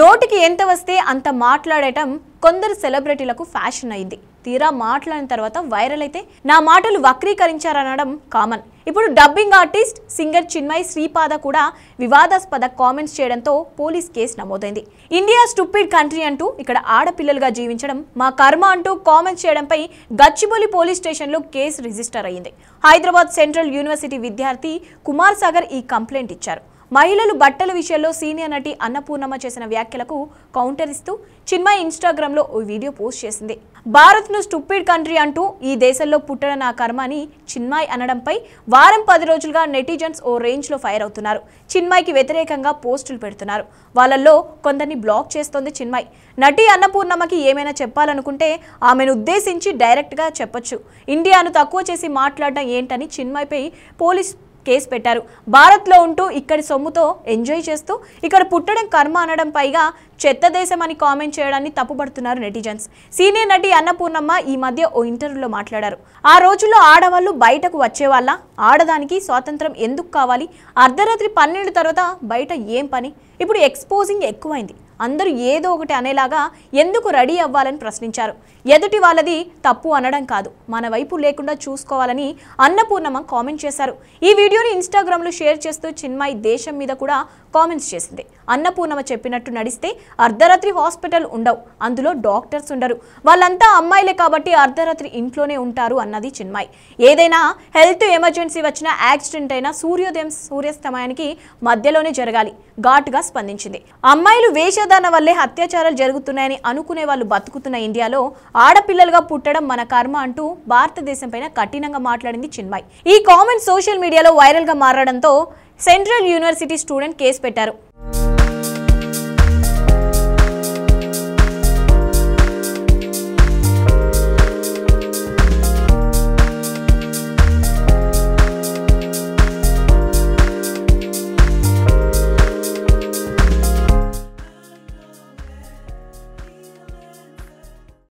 నోటికి ఎంత వస్తే అంత మాట్లాడటం కొందరు సెలబ్రిటీలకు ఫ్యాషన్ అయింది తీరా మాట్లాడిన తర్వాత వైరల్ అయితే నా మాటలు వక్రీకరించారనడం కామన్ ఇప్పుడు dubbing artist singer Chinmayi Sripada కూడా వివాదాస్పద కామెంట్స్ చేయడంతో పోలీస్ కేసు నమోదైంది ఇండియా స్టూపిడ్ కంట్రీ అంటూ ఇక్కడ ఆడపిల్లలుగా జీవించడం మా కర్మ అంటూ కామెంట్స్ చేయడంపై గచ్చిబౌలి పోలీస్ స్టేషన్లో కేసు రిజిస్టర్ అయింది హైదరాబాద్ సెంట్రల్ యూనివర్సిటీ విద్యార్థి కుమార్ సాగర్ ఈ కంప్లైంట్ ఇచ్చారు మహిళలు బట్టల విషయంలో సీనియర్ నటి అన్నపూర్ణమ్మ చేసిన వ్యాఖ్యలకు కౌంటర్ ఇస్తూ చిన్మయ్ లో ఓ వీడియో పోస్ట్ చేసింది భారత్ను స్టూపిడ్ కంట్రీ అంటూ ఈ దేశంలో పుట్టడం నా కర్మ అని చిన్మాయ్ అనడంపై వారం పది రోజులుగా నెటిజన్స్ ఓ రేంజ్లో ఫైర్ అవుతున్నారు చిన్మాయ్కి వ్యతిరేకంగా పోస్టులు పెడుతున్నారు వాళ్ళల్లో కొందరిని బ్లాక్ చేస్తోంది చిన్మాయ్ నటి అన్నపూర్ణమ్మకి ఏమైనా చెప్పాలనుకుంటే ఆమెను ఉద్దేశించి డైరెక్ట్గా చెప్పొచ్చు ఇండియాను తక్కువ చేసి మాట్లాడడం ఏంటని పై పోలీస్ కేసు పెట్టారు భారత్లో ఉంటూ ఇక్కడి సొమ్ముతో ఎంజాయ్ చేస్తూ ఇక్కడ పుట్టడం కర్మ అనడం పైగా చెత్త దేశం అని కామెంట్ చేయడాన్ని తప్పుపడుతున్నారు నెటిజన్స్ సీనియర్ నటి అన్నపూర్ణమ్మ ఈ మధ్య ఓ ఇంటర్వ్యూలో మాట్లాడారు ఆ రోజుల్లో ఆడవాళ్ళు బయటకు వచ్చేవాళ్ళ ఆడదానికి స్వాతంత్రం ఎందుకు కావాలి అర్ధరాత్రి పన్నెండు తర్వాత బయట ఏం పని ఇప్పుడు ఎక్స్పోజింగ్ ఎక్కువైంది అందరూ ఏదో ఒకటి అనేలాగా ఎందుకు రెడీ అవ్వాలని ప్రశ్నించారు ఎదుటి వాళ్ళది తప్పు అనడం కాదు మన వైపు లేకుండా చూసుకోవాలని అన్నపూర్ణమ్మ కామెంట్ చేశారు ఈ వీడియోని ఇన్స్టాగ్రామ్లో షేర్ చేస్తూ చిన్మాయి దేశం మీద కూడా కామెంట్స్ చేసింది అన్నపూర్ణమ్మ చెప్పినట్టు నడిస్తే అర్ధరాత్రి హాస్పిటల్ ఉండవు అందులో డాక్టర్స్ ఉండరు వాళ్ళంతా అమ్మాయిలే కాబట్టి అర్ధరాత్రి ఇంట్లోనే ఉంటారు అన్నది చిన్మాయి ఏదైనా హెల్త్ ఎమర్జెన్సీ వచ్చినా యాక్సిడెంట్ అయినా సూర్యోదయం సూర్యాస్తమయానికి మధ్యలోనే జరగాలి ఘాటుగా స్పందించింది అమ్మాయిలు వేషధారణ వల్లే అత్యాచారాలు జరుగుతున్నాయని అనుకునే వాళ్ళు బతుకుతున్న ఇండియాలో ఆడపిల్లలుగా పుట్టడం మన కర్మ అంటూ భారతదేశంపైన కఠినంగా మాట్లాడింది చిన్మయ్ ఈ కామెంట్ సోషల్ మీడియాలో వైరల్గా మారడంతో సెంట్రల్ యూనివర్సిటీ స్టూడెంట్ కేసు పెట్టారు